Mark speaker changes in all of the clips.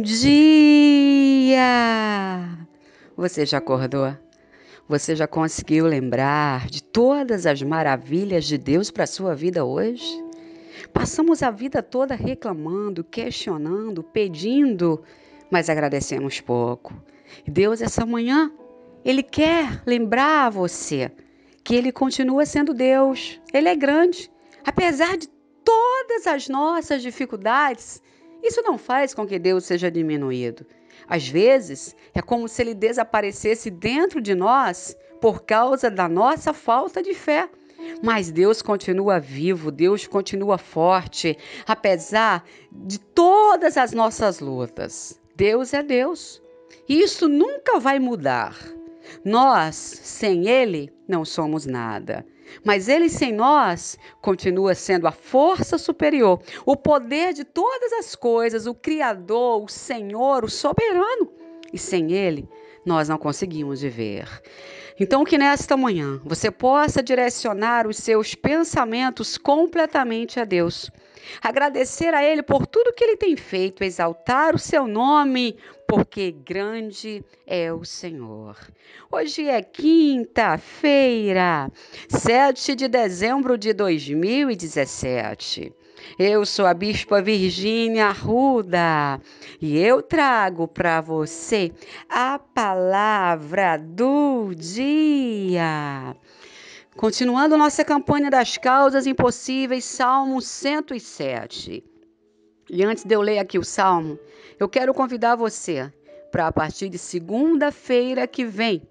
Speaker 1: Bom dia! Você já acordou? Você já conseguiu lembrar de todas as maravilhas de Deus para a sua vida hoje? Passamos a vida toda reclamando, questionando, pedindo, mas agradecemos pouco. Deus, essa manhã, Ele quer lembrar a você que Ele continua sendo Deus. Ele é grande. Apesar de todas as nossas dificuldades, isso não faz com que Deus seja diminuído. Às vezes, é como se ele desaparecesse dentro de nós por causa da nossa falta de fé. Mas Deus continua vivo, Deus continua forte, apesar de todas as nossas lutas. Deus é Deus. E isso nunca vai mudar. Nós, sem Ele, não somos nada. Mas ele sem nós continua sendo a força superior, o poder de todas as coisas, o Criador, o Senhor, o soberano. E sem ele, nós não conseguimos viver. Então, que nesta manhã você possa direcionar os seus pensamentos completamente a Deus Agradecer a Ele por tudo que Ele tem feito, exaltar o seu nome, porque grande é o Senhor. Hoje é quinta-feira, 7 de dezembro de 2017. Eu sou a Bispa Virgínia Arruda e eu trago para você a palavra do dia. Continuando nossa campanha das causas impossíveis, Salmo 107. E antes de eu ler aqui o Salmo, eu quero convidar você para, a partir de segunda-feira que vem,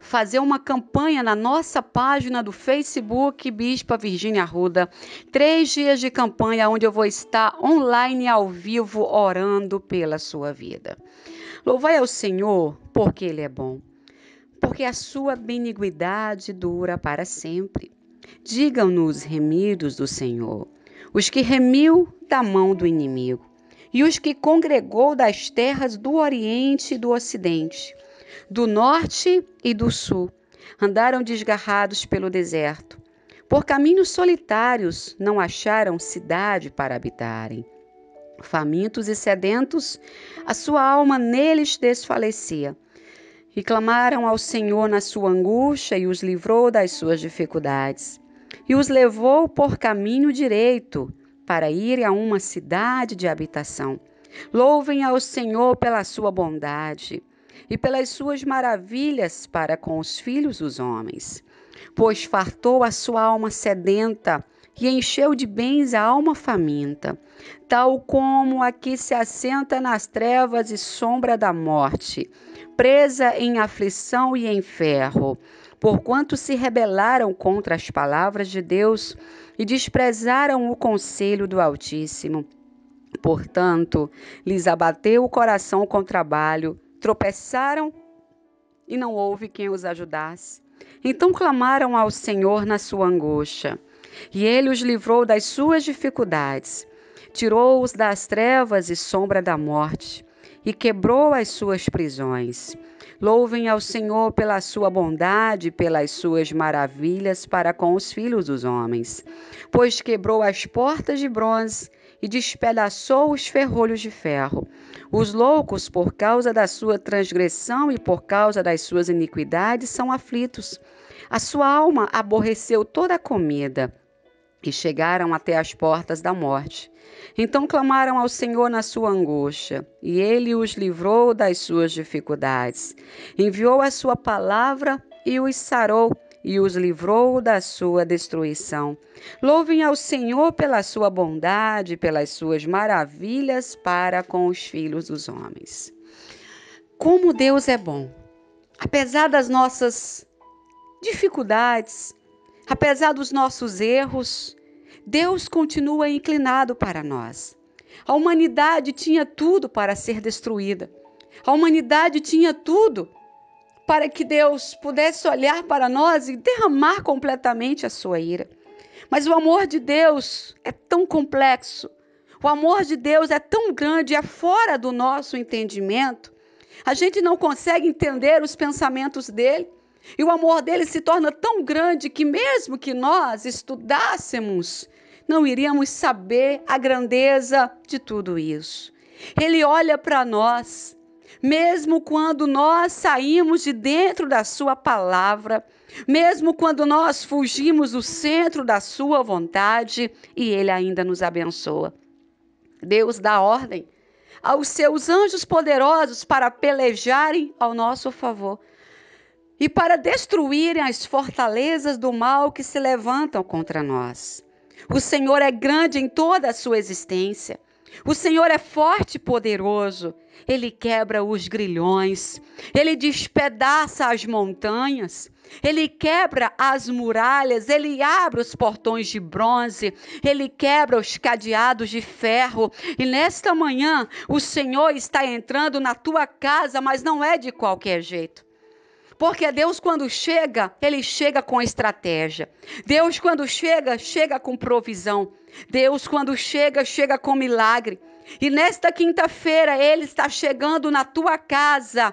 Speaker 1: fazer uma campanha na nossa página do Facebook Bispa Virgínia Arruda. Três dias de campanha onde eu vou estar online ao vivo orando pela sua vida. Louvai ao Senhor, porque Ele é bom porque a sua benignidade dura para sempre. Digam-nos remidos do Senhor, os que remiu da mão do inimigo, e os que congregou das terras do Oriente e do Ocidente, do Norte e do Sul, andaram desgarrados pelo deserto. Por caminhos solitários não acharam cidade para habitarem. Famintos e sedentos, a sua alma neles desfalecia e clamaram ao Senhor na sua angústia e os livrou das suas dificuldades. E os levou por caminho direito para ir a uma cidade de habitação. Louvem ao Senhor pela sua bondade e pelas suas maravilhas para com os filhos dos homens. Pois fartou a sua alma sedenta que encheu de bens a alma faminta, tal como a que se assenta nas trevas e sombra da morte, presa em aflição e em ferro, porquanto se rebelaram contra as palavras de Deus e desprezaram o conselho do Altíssimo. Portanto, lhes abateu o coração com trabalho, tropeçaram e não houve quem os ajudasse. Então clamaram ao Senhor na sua angústia e ele os livrou das suas dificuldades, tirou-os das trevas e sombra da morte, e quebrou as suas prisões. Louvem ao Senhor pela sua bondade, pelas suas maravilhas para com os filhos dos homens, pois quebrou as portas de bronze e despedaçou os ferrolhos de ferro. Os loucos, por causa da sua transgressão e por causa das suas iniquidades, são aflitos. A sua alma aborreceu toda a comida e chegaram até as portas da morte. Então clamaram ao Senhor na sua angústia, e ele os livrou das suas dificuldades. Enviou a sua palavra e os sarou e os livrou da sua destruição. Louvem ao Senhor pela sua bondade, pelas suas maravilhas para com os filhos dos homens. Como Deus é bom! Apesar das nossas dificuldades, Apesar dos nossos erros, Deus continua inclinado para nós. A humanidade tinha tudo para ser destruída. A humanidade tinha tudo para que Deus pudesse olhar para nós e derramar completamente a sua ira. Mas o amor de Deus é tão complexo, o amor de Deus é tão grande, é fora do nosso entendimento. A gente não consegue entender os pensamentos dele. E o amor dele se torna tão grande que, mesmo que nós estudássemos, não iríamos saber a grandeza de tudo isso. Ele olha para nós, mesmo quando nós saímos de dentro da Sua palavra, mesmo quando nós fugimos do centro da Sua vontade, e Ele ainda nos abençoa. Deus dá ordem aos seus anjos poderosos para pelejarem ao nosso favor e para destruírem as fortalezas do mal que se levantam contra nós. O Senhor é grande em toda a sua existência. O Senhor é forte e poderoso. Ele quebra os grilhões, ele despedaça as montanhas, ele quebra as muralhas, ele abre os portões de bronze, ele quebra os cadeados de ferro. E nesta manhã, o Senhor está entrando na tua casa, mas não é de qualquer jeito. Porque Deus, quando chega, ele chega com estratégia. Deus, quando chega, chega com provisão. Deus, quando chega, chega com milagre. E nesta quinta-feira, ele está chegando na tua casa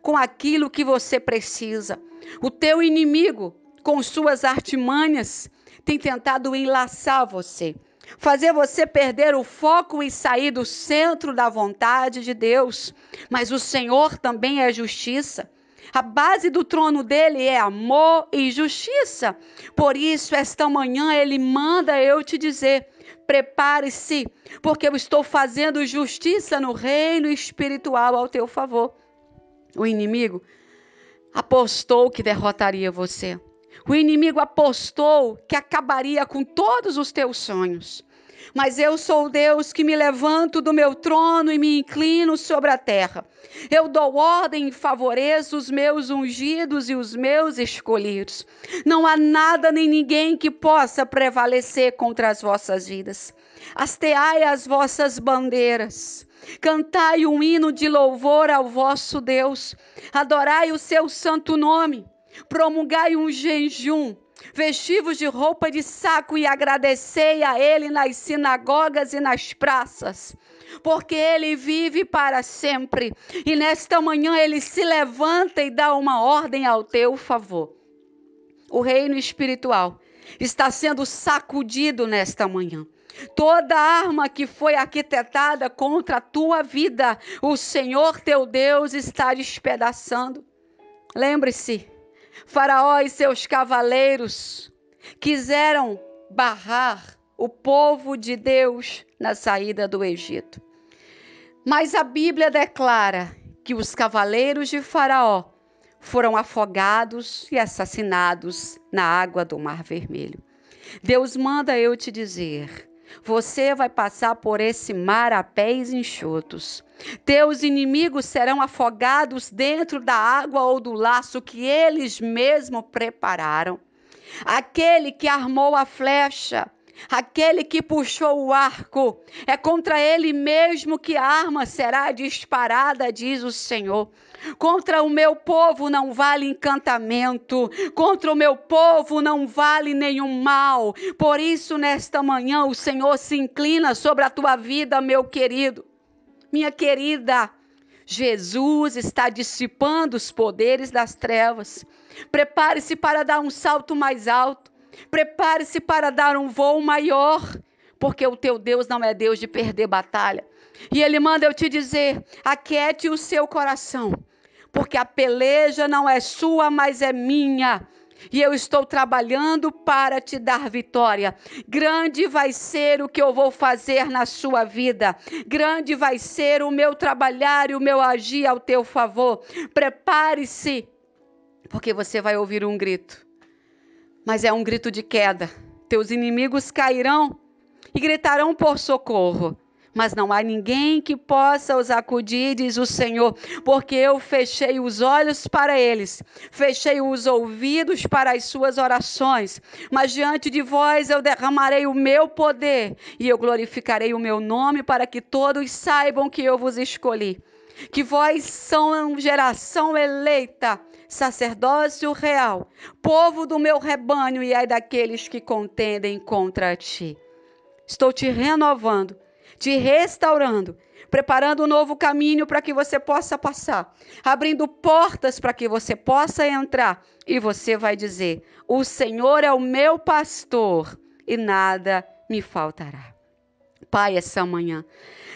Speaker 1: com aquilo que você precisa. O teu inimigo, com suas artimanhas, tem tentado enlaçar você, fazer você perder o foco e sair do centro da vontade de Deus. Mas o Senhor também é justiça. A base do trono dele é amor e justiça. Por isso, esta manhã ele manda eu te dizer: prepare-se, porque eu estou fazendo justiça no reino espiritual ao teu favor. O inimigo apostou que derrotaria você. O inimigo apostou que acabaria com todos os teus sonhos. Mas eu sou o Deus que me levanto do meu trono e me inclino sobre a terra. Eu dou ordem e favoreço os meus ungidos e os meus escolhidos. Não há nada nem ninguém que possa prevalecer contra as vossas vidas. Hasteai as vossas bandeiras. Cantai um hino de louvor ao vosso Deus. Adorai o seu santo nome. Promulgai um jejum vestivos de roupa de saco e agradecei a Ele nas sinagogas e nas praças. Porque Ele vive para sempre. E nesta manhã Ele se levanta e dá uma ordem ao teu favor. O reino espiritual está sendo sacudido nesta manhã. Toda arma que foi arquitetada contra a tua vida, o Senhor teu Deus está despedaçando. Lembre-se, Faraó e seus cavaleiros quiseram barrar o povo de Deus na saída do Egito. Mas a Bíblia declara que os cavaleiros de Faraó foram afogados e assassinados na água do Mar Vermelho. Deus manda eu te dizer: você vai passar por esse mar a pés enxutos. Teus inimigos serão afogados dentro da água ou do laço que eles mesmos prepararam. Aquele que armou a flecha Aquele que puxou o arco, é contra ele mesmo que a arma será disparada, diz o Senhor. Contra o meu povo não vale encantamento, contra o meu povo não vale nenhum mal. Por isso, nesta manhã, o Senhor se inclina sobre a tua vida, meu querido, minha querida. Jesus está dissipando os poderes das trevas. Prepare-se para dar um salto mais alto. Prepare-se para dar um voo maior, porque o teu Deus não é Deus de perder batalha. E ele manda eu te dizer: aquete o seu coração, porque a peleja não é sua, mas é minha. E eu estou trabalhando para te dar vitória. Grande vai ser o que eu vou fazer na sua vida. Grande vai ser o meu trabalhar e o meu agir ao teu favor. Prepare-se, porque você vai ouvir um grito mas é um grito de queda. Teus inimigos cairão e gritarão por socorro. Mas não há ninguém que possa os acudir, diz o Senhor, porque eu fechei os olhos para eles, fechei os ouvidos para as suas orações. Mas diante de vós eu derramarei o meu poder e eu glorificarei o meu nome para que todos saibam que eu vos escolhi que vós são geração eleita, sacerdócio real, povo do meu rebanho, e ai é daqueles que contendem contra ti. Estou te renovando, te restaurando, preparando um novo caminho para que você possa passar, abrindo portas para que você possa entrar, e você vai dizer: O Senhor é o meu pastor e nada me faltará. Pai, essa manhã,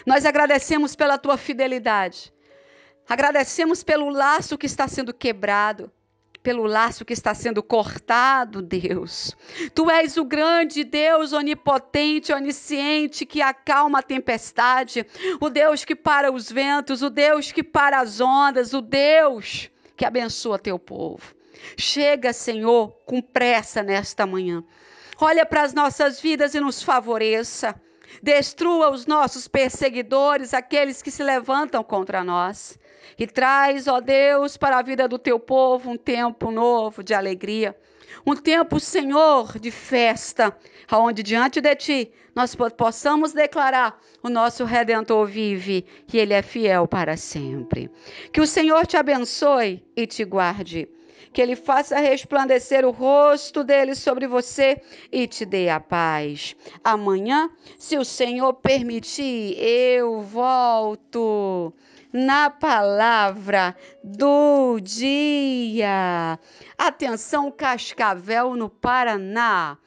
Speaker 1: nós agradecemos pela tua fidelidade. Agradecemos pelo laço que está sendo quebrado, pelo laço que está sendo cortado, Deus. Tu és o grande Deus onipotente, onisciente, que acalma a tempestade, o Deus que para os ventos, o Deus que para as ondas, o Deus que abençoa teu povo. Chega, Senhor, com pressa nesta manhã. Olha para as nossas vidas e nos favoreça. Destrua os nossos perseguidores, aqueles que se levantam contra nós. E traz, ó Deus, para a vida do teu povo um tempo novo de alegria. Um tempo, Senhor, de festa, aonde diante de ti nós possamos declarar: o nosso redentor vive e ele é fiel para sempre. Que o Senhor te abençoe e te guarde que Ele faça resplandecer o rosto dele sobre você e te dê a paz. Amanhã, se o Senhor permitir, eu volto na palavra do dia. Atenção, Cascavel, no Paraná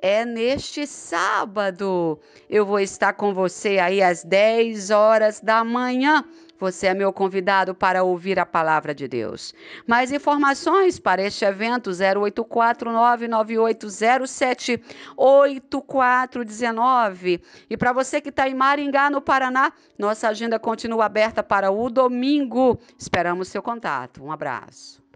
Speaker 1: é neste sábado. Eu vou estar com você aí às 10 horas da manhã. Você é meu convidado para ouvir a palavra de Deus. Mais informações para este evento 084-99807-8419. E para você que está em Maringá, no Paraná, nossa agenda continua aberta para o domingo. Esperamos seu contato. Um abraço.